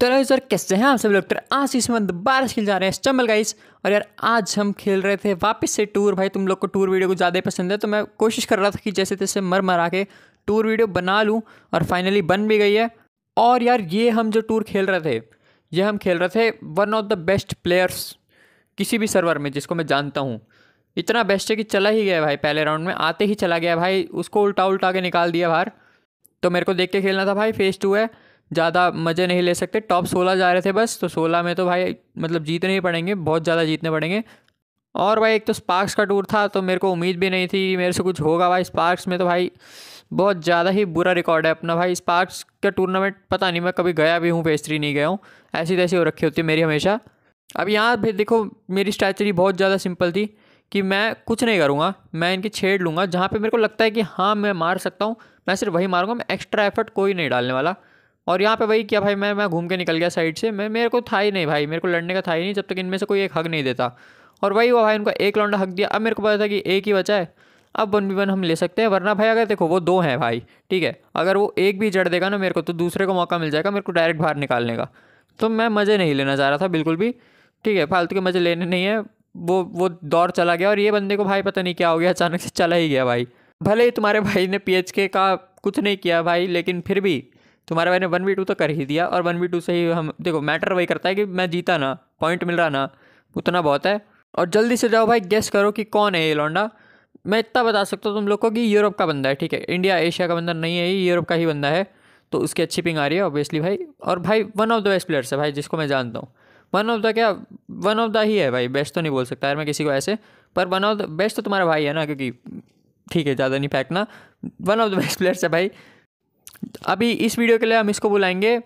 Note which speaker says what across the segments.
Speaker 1: तो सर कैसे हैं आप सब लोग तो आज इसमें दोबारा खेल जा रहे हैं स्टम्बल गाइस और यार आज हम खेल रहे थे वापस से टूर भाई तुम लोग को टूर वीडियो को ज़्यादा पसंद है तो मैं कोशिश कर रहा था कि जैसे तैसे मर मरा के टूर वीडियो बना लूँ और फाइनली बन भी गई है और यार ये हम जो टूर खेल रहे थे ये हम खेल रहे थे one of the best players किसी भी सर्वर में जिसको मैं जानता हूँ इतना बेस्ट है कि चला ही गया भाई पहले राउंड में आते ही चला गया भाई उसको उल्टा उल्टा के निकाल दिया बाहर तो मेरे को देख के खेलना था भाई फेस टू है ज़्यादा मज़े नहीं ले सकते टॉप सोलह जा रहे थे बस तो सोलह में तो भाई मतलब जीतने ही पड़ेंगे बहुत ज़्यादा जीतने पड़ेंगे और भाई एक तो स्पार्क्स का टूर था तो मेरे को उम्मीद भी नहीं थी मेरे से कुछ होगा भाई स्पार्क्स में तो भाई बहुत ज़्यादा ही बुरा रिकॉर्ड है अपना भाई स्पार्क्स का टूर्नामेंट पता नहीं मैं कभी गया भी हूँ पेज नहीं गया हूँ ऐसी तैसी हो रखी होती है मेरी हमेशा अब यहाँ फिर देखो मेरी स्ट्रैचरी बहुत ज़्यादा सिंपल थी कि मैं कुछ नहीं करूँगा मैं इनकी छेड़ लूँगा जहाँ पर मेरे को लगता है कि हाँ मैं मार सकता हूँ मैं सिर्फ वही मारूँगा मैं एक्स्ट्रा एफर्ट कोई नहीं डालने वाला और यहाँ पे भाई क्या भाई मैं मैं घूम के निकल गया साइड से मैं मेरे को था ही नहीं भाई मेरे को लड़ने का था ही नहीं जब तक इनमें से कोई एक हक नहीं देता और भाई वो भाई उनका एक लौंडा हक दिया अब मेरे को पता था कि एक ही बचा है अब वन बी वन हम ले सकते हैं वरना भाई अगर देखो वो दो हैं भाई ठीक है अगर वो एक भी जड़ देगा ना मेरे को तो दूसरे को मौका मिल जाएगा मेरे को डायरेक्ट बाहर निकालने का तो मैं मज़े नहीं लेना चाह रहा था बिल्कुल भी ठीक है फालतू के मज़े लेने नहीं है वो वो दौर चला गया और ये बंदे को भाई पता नहीं क्या हो गया अचानक से चला ही गया भाई भले ही तुम्हारे भाई ने के का कुछ नहीं किया भाई लेकिन फिर भी तुम्हारे भाई ने वन वी टू तो कर ही दिया और वन वी टू से ही हम देखो मैटर वही करता है कि मैं जीता ना पॉइंट मिल रहा ना उतना बहुत है और जल्दी से जाओ भाई गेस करो कि कौन है ये लौंडा मैं इतना बता सकता हूँ तुम लोग को कि यूरोप का बंदा है ठीक है इंडिया एशिया का बंदा नहीं है ये यूरोप का ही बंदा है तो उसकी अच्छी पिंग आ रही है ऑब्वियसली भाई और भाई one of the best players है भाई जिसको मैं जानता हूँ वन ऑफ द क्या वन ऑफ द ही है भाई बेस्ट तो नहीं बोल सकता यार मैं किसी को ऐसे पर वन ऑफ द बेस्ट तो तुम्हारा भाई है ना क्योंकि ठीक है ज़्यादा नहीं फेंकना one of the best players है भाई अभी इस वीडियो के लिए हम इसको बुलाएंगे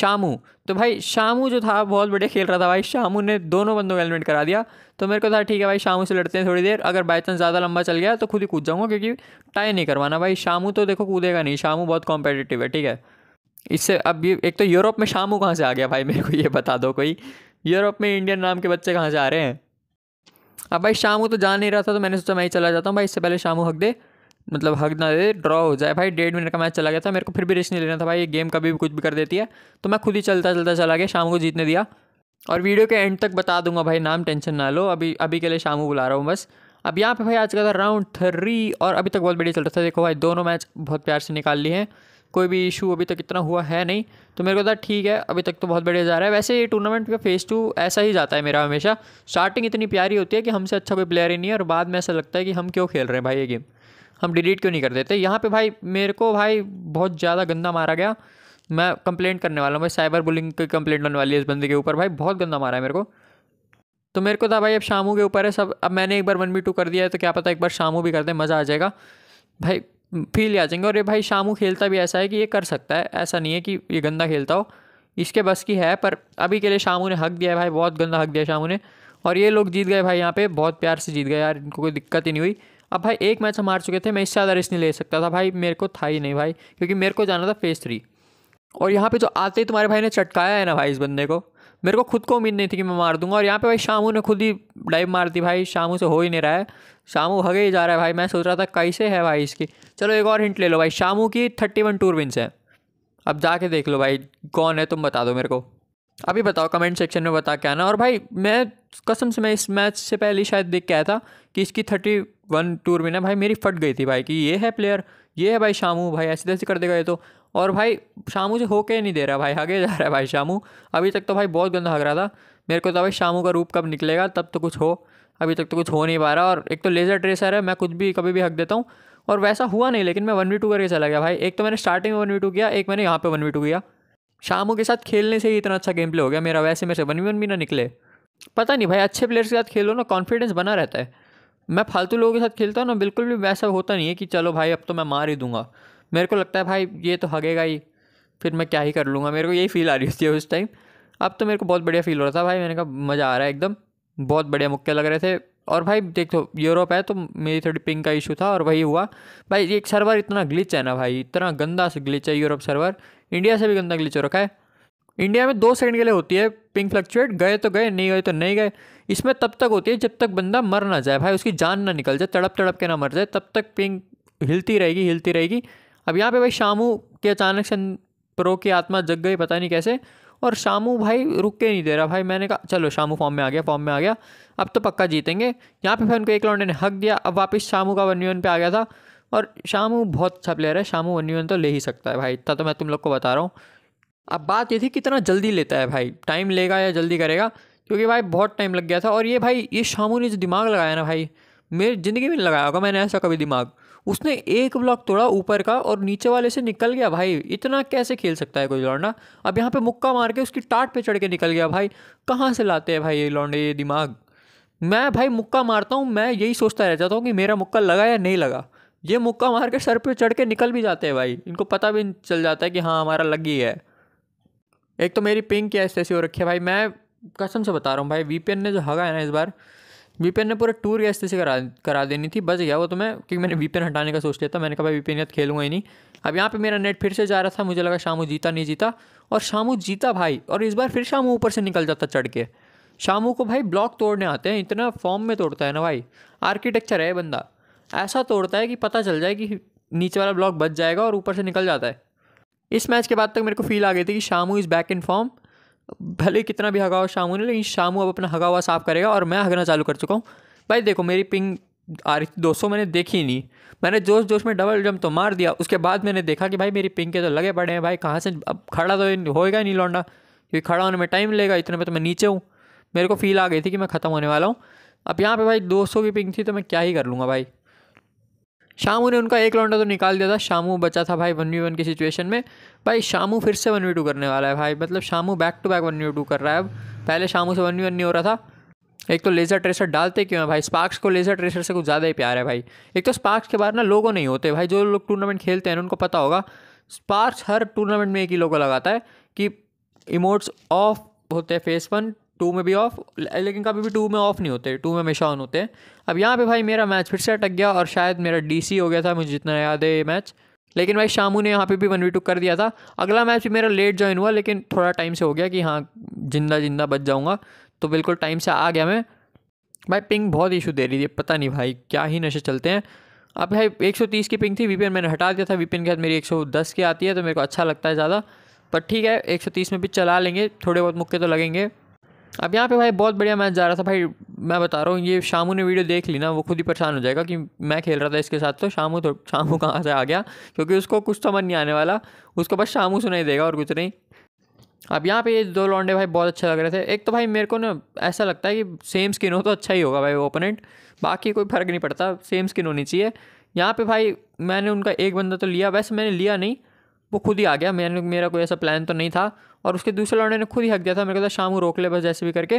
Speaker 1: शामू तो भाई शामू जो था बहुत बढ़िया खेल रहा था भाई शामू ने दोनों बंदों को हेलमेट करा दिया तो मेरे को था ठीक है भाई शामू से लड़ते हैं थोड़ी देर अगर बाई चांस ज़्यादा लंबा चल गया तो खुद ही कूद जाऊँगा क्योंकि टाई नहीं करवाना भाई शामू तो देखो कूदेगा नहीं शामू बहुत कॉम्पिटेटिव है ठीक है इससे अब ये एक तो यूरोप में शामू कहाँ से आ गया भाई मेरे को ये बता दो कोई यूरोप में इंडियन नाम के बच्चे कहाँ से आ रहे हैं अब भाई शामू तो जा नहीं रहा था तो मैंने सोचा मैं ही चला जाता हूँ भाई इससे पहले शामू हक दे मतलब हक ना दे ड्रॉ हो जाए भाई डेढ़ मिनट का मैच चला गया था मेरे को फिर भी रिस्क नहीं लेना था भाई ये गेम कभी भी कुछ भी कर देती है तो मैं खुद ही चलता चलता चला गया शाम को जीतने दिया और वीडियो के एंड तक बता दूंगा भाई नाम टेंशन ना लो अभी अभी के लिए शाम को बुला रहा हूँ बस अब यहाँ पे भाई आज का था राउंड थ्री और अभी तक बहुत बढ़िया चल रहा था देखो भाई दोनों मैच बहुत प्यार से निकाल लिए हैं कोई भी इशू अभी तक इतना हुआ है नहीं तो मेरे को था ठीक है अभी तक तो बहुत बढ़िया जा रहा है वैसे ये टूर्नामेंट का फेज़ टू ऐसा ही जाता है मेरा हमेशा स्टार्टिंग इतनी प्यारी होती है कि हमसे अच्छा कोई प्लेयर ही नहीं है और बाद में ऐसा लगता है कि हम क्यों खेल रहे हैं भाई ये गेम हम डिलीट क्यों नहीं कर देते तो यहाँ पे भाई मेरे को भाई बहुत ज़्यादा गंदा मारा गया मैं कंप्लेंट करने वाला हूँ भाई साइबर बुलिंग की कंप्लेंट होने वाली है इस बंदे के ऊपर भाई बहुत गंदा मारा है मेरे को तो मेरे को था भाई अब शामू के ऊपर है सब अब मैंने एक बार वन बी टू कर दिया है तो क्या पता एक बार शामू भी कर दें मज़ा आ जाएगा भाई फील आ जाएंगे और ये भाई शामू खेलता भी ऐसा है कि ये कर सकता है ऐसा नहीं है कि ये गंदा खेलता हो इसके बस की है पर अभी के लिए शामू ने हक दिया है भाई बहुत गंदा हक दिया शामू ने और ये लोग जीत गए भाई यहाँ पे बहुत प्यार से जीत गए यार इनको कोई दिक्कत ही नहीं हुई अब भाई एक मैच हम हार चुके थे मैं इससे ज़्यादा रिस्क नहीं ले सकता था भाई मेरे को था ही नहीं भाई क्योंकि मेरे को जाना था फेज थ्री और यहाँ पे जो आते ही तुम्हारे भाई ने चटकाया है ना भाई इस बंदे को मेरे को खुद को उम्मीद नहीं थी कि मैं मार दूंगा और यहाँ पे भाई शामू ने खुद ही डाइव मार दी भाई शामू से हो ही नहीं रहा है शामू भगे ही जा रहा है भाई मैं सोच रहा था कैसे है भाई इसकी चलो एक और हिंट ले लो भाई शामू की थर्टी वन टूर विंस है अब जाके देख लो भाई कौन है तुम बता दो मेरे को अभी बताओ कमेंट सेक्शन में बता के आना और भाई मैं कसम से मैं इस मैच से पहले शायद देख के आया था कि इसकी थर्टी वन टूर में ना भाई मेरी फट गई थी भाई कि ये है प्लेयर ये है भाई शामू भाई ऐसे तैसे कर देगा ये तो और भाई शामू से होके नहीं दे रहा भाई आगे जा रहा है भाई शामू अभी तक तो भाई बहुत गंदा हग रहा था मेरे को तो भाई शामू का रूप कब निकलेगा तब तो कुछ हो अभी तक तो कुछ हो नहीं पा रहा और एक तो लेज़र ट्रेसर है मैं कुछ भी कभी भी हक देता हूँ और वैसा हुआ नहीं लेकिन मैं वन वी टू करके चला गया भाई एक तो मैंने स्टार्टिंग में वन वी टू किया एक मैंने यहाँ पे वन वी टू किया शामू के साथ खेलने से ही इतना अच्छा गेम प्ले हो गया मेरा वैसे मेरे से वन वन भी ना निकले पता नहीं भाई अच्छे प्लेयर्स के साथ खेलो ना कॉन्फिडेंस बना रहता है मैं फालतू लोगों के साथ खेलता हूँ ना बिल्कुल भी वैसा होता नहीं है कि चलो भाई अब तो मैं मार ही दूंगा मेरे को लगता है भाई ये तो हगेगा ही फिर मैं क्या ही कर लूँगा मेरे को यही फील आ रही होती है उस टाइम अब तो मेरे को बहुत बढ़िया फील हो रहा था भाई मैंने कहा मज़ा आ रहा है एकदम बहुत बढ़िया मुक्के लग रहे थे और भाई देखो तो, यूरोप है तो मेरी थोड़ी पिंग का इशू था और वही हुआ भाई एक सर्वर इतना ग्लिच है ना भाई इतना गंदा सा ग्लिच है यूरोप सर्वर इंडिया से भी गंदा ग्लिच हो रखा है इंडिया में दो सेकंड के लिए होती है पिंक फ्लक्चुएट गए तो गए नहीं गए तो नहीं गए इसमें तब तक होती है जब तक बंदा मर ना जाए भाई उसकी जान ना निकल जाए तड़प तड़प के ना मर जाए तब तक पिंक हिलती रहेगी हिलती रहेगी अब यहाँ पे भाई शामू के अचानक से प्रो की आत्मा जग गई पता नहीं कैसे और शामू भाई रुक के नहीं दे रहा भाई मैंने कहा चलो शामू फॉर्म में आ गया फॉर्म में आ गया अब तो पक्का जीतेंगे यहाँ पे फिर उनको एक लौंडे ने हक दिया अब वापस शामू का वन वन पे आ गया था और शामू बहुत अच्छा प्लेयर है शामू वन तो ले ही सकता है भाई इतना तो मैं तुम लोग को बता रहा हूँ अब बात ये थी कितना जल्दी लेता है भाई टाइम लेगा या जल्दी करेगा क्योंकि भाई बहुत टाइम लग गया था और ये भाई ये शामू ने जो दिमाग लगाया ना भाई मेरी ज़िंदगी में लगाया होगा मैंने ऐसा कभी दिमाग उसने एक ब्लॉक तोड़ा ऊपर का और नीचे वाले से निकल गया भाई इतना कैसे खेल सकता है कोई लौंडा अब यहाँ पे मुक्का मार के उसकी टाट पे चढ़ के निकल गया भाई कहाँ से लाते हैं भाई ये लौंडे ये दिमाग मैं भाई मुक्का मारता हूँ मैं यही सोचता रह जाता हूँ कि मेरा मुक्का लगा या नहीं लगा ये मुक्का मार के सर पे चढ़ के निकल भी जाते हैं भाई इनको पता भी चल जाता है कि हाँ हमारा लगी है एक तो मेरी पिंक की ऐसे ऐसी हो रखी है भाई मैं कसम से बता रहा हूँ भाई वीपीएन ने जो हगा है ना इस बार वीपीएन ने पूरा टूर की ऐसी करा करा देनी थी बच गया वो तो मैं क्योंकि मैंने वीपीएन हटाने का सोच लिया था मैंने कहा भाई वीपीएन का खेलूंगा ही नहीं अब यहाँ पर मेरा नेट फिर से जा रहा था मुझे लगा शामू जीता नहीं जीता और शामू जीता भाई और इस बार फिर शामू ऊपर से निकल जाता चढ़ के शामू को भाई ब्लॉक तोड़ने आते हैं इतना फॉर्म में तोड़ता है ना भाई आर्किटेक्चर है बंदा ऐसा तोड़ता है कि पता चल जाए कि नीचे वाला ब्लॉक बच जाएगा और ऊपर से निकल जाता है इस मैच के बाद तक मेरे को फील आ गई थी कि Shamu is back in form भले कितना भी हगा हुआ शामू ने लेकिन शामू अब अपना हगा हुआ साफ़ करेगा और मैं हगना चालू कर चुका हूँ भाई देखो मेरी पिंग आ रही थी दोस्तों मैंने देखी नहीं मैंने जोश जोश में डबल जंप तो मार दिया उसके बाद मैंने देखा कि भाई मेरी पिंग के तो लगे पड़े हैं भाई कहाँ से अब खड़ा तो होएगा नहीं लौंडा क्योंकि खड़ा होने में टाइम लेगा इतने में तो मैं नीचे हूँ मेरे को फील आ गई थी कि मैं ख़त्म होने वाला हूँ अब यहाँ पे भाई 200 की पिंग थी तो मैं क्या ही कर लूँगा भाई शामू ने उनका एक लौंडा तो निकाल दिया था शामू बचा था भाई वन वी वन की सिचुएशन में भाई शामू फिर से वन वी टू करने वाला है भाई मतलब Shamu back to back one v two कर रहा है अब पहले शामू से वन वी वन नहीं हो रहा था एक तो लेज़र ट्रेसर डालते क्यों है भाई स्पार्क्स को लेज़र ट्रेसर से कुछ ज़्यादा ही प्यार है भाई एक तो स्पार्क्स के बाहर ना लोगो नहीं होते भाई जो लोग टूर्नामेंट खेलते हैं उनको पता होगा स्पार्क्स हर टूर्नामेंट में एक ही लोगो लगाता है कि इमोट्स ऑफ होते हैं फेस वन टू में भी ऑफ लेकिन कभी भी टू में ऑफ नहीं होते टू में हमेशा ऑन होते हैं अब यहाँ पे भाई मेरा मैच फिर से अटक गया और शायद मेरा डीसी हो गया था मुझे जितना याद है ये मैच लेकिन भाई शामू ने यहाँ पे भी वन वी टू कर दिया था अगला मैच भी मेरा लेट ज्वाइन हुआ लेकिन थोड़ा टाइम से हो गया कि हाँ जिंदा जिंदा बच जाऊँगा तो बिल्कुल टाइम से आ गया मैं भाई पिंक बहुत इशू दे रही थी पता नहीं भाई क्या ही नशे चलते हैं अब भाई एक की पिंक थी वीपीएन मैंने हटा दिया था वीपीएन के बाद मेरी एक की आती है तो मेरे को अच्छा लगता है ज़्यादा पर ठीक है 130 में भी चला लेंगे थोड़े बहुत मुक्के तो लगेंगे अब यहाँ पे भाई बहुत बढ़िया मैच जा रहा था भाई मैं बता रहा हूँ ये शामू ने वीडियो देख ली ना वो खुद ही परेशान हो जाएगा कि मैं खेल रहा था इसके साथ तो शामू तो शामू कहाँ से आ गया क्योंकि उसको कुछ समझ नहीं आने वाला उसको बस शामू सुनाई देगा और कुछ नहीं अब यहाँ पे ये दो लॉन्डे भाई बहुत अच्छे लग रहे थे एक तो भाई मेरे को ना ऐसा लगता है कि सेम स्किन हो तो अच्छा ही होगा भाई वो ओपोनेंट बाकी कोई फ़र्क नहीं पड़ता सेम स्किन होनी चाहिए यहाँ पे भाई मैंने उनका एक बंदा तो लिया वैसे मैंने लिया नहीं वो खुद ही आ गया मैंने मेरा कोई ऐसा प्लान तो नहीं था और उसके दूसरे लौंडे ने खुद ही हक दिया था मेरे को शाम को रोक ले बस जैसे भी करके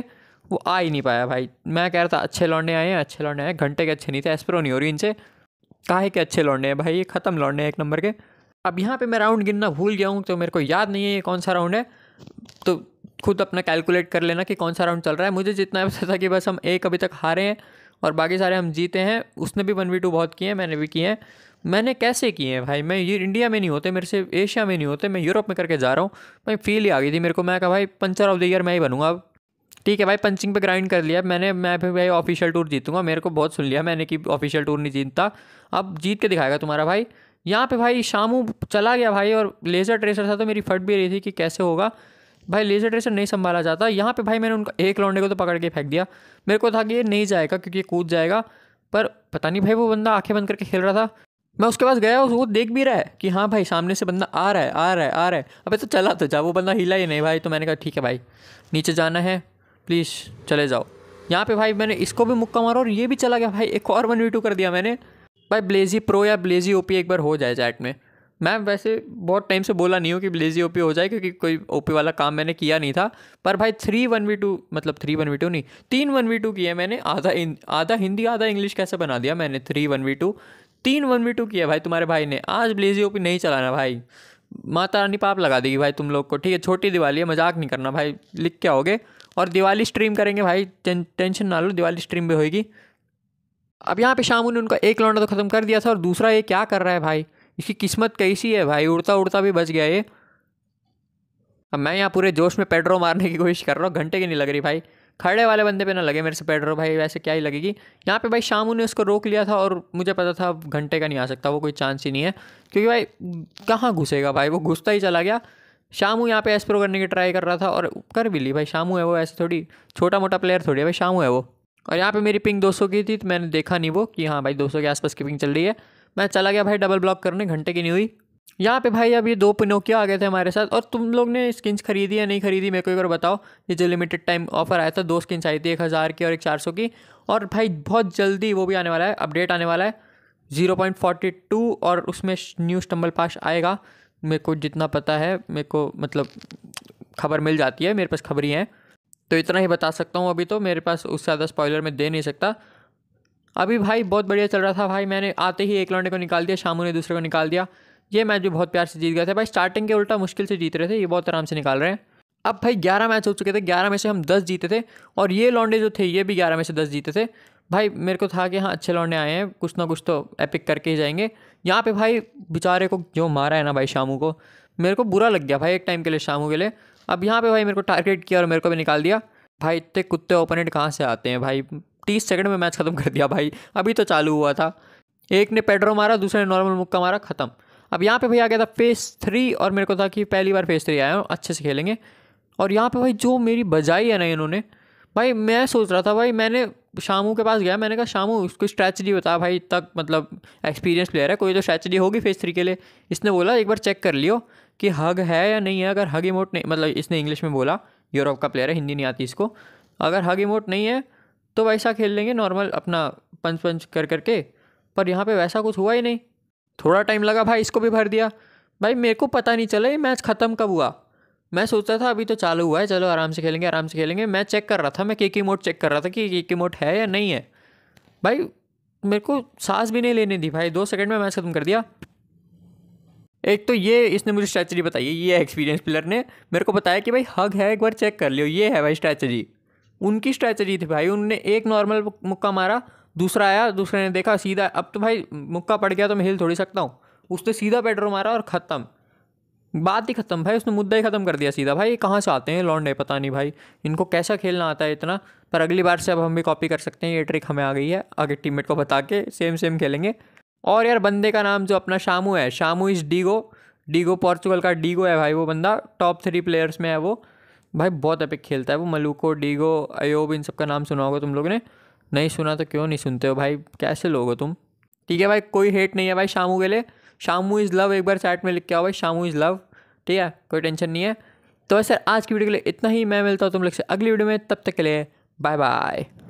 Speaker 1: वो आ ही नहीं पाया भाई मैं कह रहा था अच्छे लौंडे आए हैं अच्छे लौंडे आए घंटे के अच्छे नहीं थे एस्प्रो नहीं हो रही इनसे कहा है कि अच्छे लौंडे हैं भाई ये ख़त्म लौंडे हैं एक नंबर के अब यहाँ पर मैं राउंड गिनना भूल गया हूँ तो मेरे को याद नहीं है ये कौन सा राउंड है तो खुद अपना कैलकुलेट कर लेना कि कौन सा राउंड चल रहा है मुझे जितना पता था कि बस हम एक अभी तक हारे हैं और बाकी सारे हम जीते हैं उसने भी वन वी टू बहुत किए हैं मैंने भी किए हैं मैंने कैसे किए हैं भाई मैं ये इंडिया में नहीं होते मेरे से एशिया में नहीं होते मैं यूरोप में करके जा रहा हूँ भाई फील ही आ गई थी मेरे को मैं कहा भाई पंचर ऑफ द ईयर मैं ही बनूंगा अब ठीक है भाई पंचिंग पे ग्राइंड कर लिया मैंने मैं भाई ऑफिशियल टूर जीतूंगा मेरे को बहुत सुन लिया मैंने कि ऑफिशियल टूर नहीं जीतता अब जीत के दिखाएगा तुम्हारा भाई यहाँ पे भाई शामू चला गया भाई और लेज़र ट्रेसर था तो मेरी फट भी रही थी कि कैसे होगा भाई लेज़र ट्रेसर नहीं संभाला जाता यहाँ पे भाई मैंने उनका एक लौंडे को तो पकड़ के फेंक दिया मेरे को था कि ये नहीं जाएगा क्योंकि कूद जाएगा पर पता नहीं भाई वो बंदा आंखें बंद करके खेल रहा था मैं उसके पास गया वो देख भी रहा है कि हाँ भाई सामने से बंदा आ रहा है आ रहा है आ रहा है अबे तो चला तो जा वो बंदा हिला ही नहीं भाई तो मैंने कहा ठीक है भाई नीचे जाना है प्लीज़ चले जाओ यहाँ पे भाई मैंने इसको भी मुक्का मारा और ये भी चला गया भाई एक और वन वी टू कर दिया मैंने भाई ब्लेजी प्रो या ब्लेजी ओपी एक बार हो जाए चैट में मैं वैसे बहुत टाइम से बोला नहीं हूँ कि ब्लेजी ओपी हो जाए क्योंकि कोई ओपी वाला काम मैंने किया नहीं था पर भाई थ्री वन वी टू मतलब थ्री वन वी टू नहीं तीन वन वी टू किए मैंने आधा आधा हिंदी आधा इंग्लिश कैसे बना दिया मैंने थ्री वन वी टू तीन वन वी टू किया भाई तुम्हारे भाई ने आज ब्लेजी ओपी नहीं चलाना भाई माता रानी पाप लगा देगी भाई तुम लोग को ठीक है छोटी दिवाली है मजाक नहीं करना भाई लिख के आओगे और दिवाली स्ट्रीम करेंगे भाई टेंशन ना लो दिवाली स्ट्रीम भी होगी अब यहाँ पे शामू ने उनका एक लौंडा तो ख़त्म कर दिया था और दूसरा ये क्या कर रहा है भाई इसकी किस्मत कैसी है भाई उड़ता उड़ता भी बच गया ये अब मैं यहाँ पूरे जोश में पेड्रो मारने की कोशिश कर रहा हूँ घंटे की नहीं लग रही भाई खड़े वाले बंदे पे ना लगे मेरे से पेड्रो भाई वैसे क्या ही लगेगी यहाँ पे भाई शामू ने उसको रोक लिया था और मुझे पता था घंटे का नहीं आ सकता वो कोई चांस ही नहीं है क्योंकि भाई कहाँ घुसेगा भाई वो घुसता ही चला गया शामू यहाँ पे एस्प्रो करने की ट्राई कर रहा था और कर भी ली भाई शामू है वो ऐसे थोड़ी छोटा मोटा प्लेयर थोड़ी है भाई शामू है वो और यहाँ पे मेरी पिंग 200 की थी तो मैंने देखा नहीं वो कि हाँ भाई 200 के आसपास की पिंग चल रही है मैं चला गया भाई डबल ब्लॉक करने घंटे की नहीं हुई यहाँ पे भाई अब ये दो पिनोकिया आ गए थे हमारे साथ और तुम लोग ने स्किन्स खरीदी या नहीं खरीदी मेरे को एक बार बताओ ये जो लिमिटेड टाइम ऑफर आया था दो स्किन्स आई थी एक हज़ार की और एक चार सौ की और भाई बहुत जल्दी वो भी आने वाला है अपडेट आने वाला है ज़ीरो पॉइंट फोर्टी टू और उसमें न्यू स्टम्बल पास आएगा मेरे को जितना पता है मेरे को मतलब खबर मिल जाती है मेरे पास ही है तो इतना ही बता सकता हूँ अभी तो मेरे पास उससे ज़्यादा स्पॉयलर में दे नहीं सकता अभी भाई बहुत बढ़िया चल रहा था भाई मैंने आते ही एक लौंडे को निकाल दिया शामू ने दूसरे को निकाल दिया ये मैच भी बहुत प्यार से जीत गए थे भाई स्टार्टिंग के उल्टा मुश्किल से जीत रहे थे ये बहुत आराम से निकाल रहे हैं अब भाई ग्यारह मैच हो चुके थे ग्यारह में से हम दस जीते थे और ये लॉन्डे जो थे ये भी ग्यारह में से दस जीते थे भाई मेरे को था कि हाँ अच्छे लौंडे आए हैं कुछ ना कुछ तो एपिक करके ही जाएंगे यहाँ पे भाई बेचारे को जो मारा है ना भाई शामू को मेरे को बुरा लग गया भाई एक टाइम के लिए शामू के लिए अब यहाँ पे भाई मेरे को टारगेट किया और मेरे को भी निकाल दिया भाई इतने कुत्ते ओपोनेंट कहाँ से आते हैं भाई तीस सेकंड में मैच ख़त्म कर दिया भाई अभी तो चालू हुआ था एक ने पेड्रो मारा दूसरे ने नॉर्मल मुक्का मारा ख़त्म अब यहाँ पे भाई आ गया था फेस थ्री और मेरे को था कि पहली बार फेस थ्री आया हूँ अच्छे से खेलेंगे और यहाँ पे भाई जो मेरी बजाई है ना इन्होंने भाई मैं सोच रहा था भाई मैंने शामू के पास गया मैंने कहा शामू उसकी स्ट्रैचडी बता भाई तक मतलब एक्सपीरियंस प्लेयर है कोई तो स्ट्रैचडी होगी फेस थ्री के लिए इसने बोला एक बार चेक कर लियो कि हग है या नहीं है अगर हग इमोट नहीं मतलब इसने इंग्लिश में बोला यूरोप का प्लेयर है हिंदी नहीं आती इसको अगर हग इमोट नहीं है तो वैसा खेल लेंगे नॉर्मल अपना पंच पंच कर करके पर यहाँ पे वैसा कुछ हुआ ही नहीं थोड़ा टाइम लगा भाई इसको भी भर दिया भाई मेरे को पता नहीं चला ये मैच ख़त्म कब हुआ मैं सोचता था अभी तो चालू हुआ है चलो आराम से खेलेंगे आराम से खेलेंगे मैं चेक कर रहा था मैं के की मोड चेक कर रहा था कि के की मोड है या नहीं है भाई मेरे को सांस भी नहीं लेने दी भाई दो सेकंड में मैच ख़त्म कर दिया एक तो ये इसने मुझे स्ट्रैचरी बताई ये एक्सपीरियंस प्लेयर ने मेरे को बताया कि भाई हग है एक बार चेक कर लियो ये है भाई स्ट्रैचरी उनकी स्ट्रैचरी थी भाई उनने एक नॉर्मल मुक्का मारा दूसरा आया दूसरे ने देखा सीधा अब तो भाई मुक्का पड़ गया तो मैं हिल थोड़ी सकता हूँ उसने सीधा पेट्रो मारा और ख़त्म बात ही ख़त्म भाई उसने मुद्दा ही ख़त्म कर दिया सीधा भाई कहाँ से आते हैं लौंडे पता नहीं भाई इनको कैसा खेलना आता है इतना पर अगली बार से अब हम भी कॉपी कर सकते हैं ये ट्रिक हमें आ गई है आगे टीममेट को बता के सेम सेम खेलेंगे और यार बंदे का नाम जो अपना शामू है Shamu is Diogo Diogo Portugal का डीगो है भाई वो बंदा टॉप थ्री प्लेयर्स में है वो भाई बहुत अपिक खेलता है वो मलूको डीगो अयोब इन सब का नाम सुना होगा तुम लोगों ने नहीं सुना तो क्यों नहीं सुनते हो भाई कैसे लोग हो तुम ठीक है भाई कोई हेट नहीं है भाई शामू के लिए शामू इज़ लव एक बार चैट में लिख के आओ भाई शामू इज़ लव ठीक है कोई टेंशन नहीं है तो वैसे आज की वीडियो के लिए इतना ही मैं मिलता हूँ तुम लोग से अगली वीडियो में तब तक के लिए बाय बाय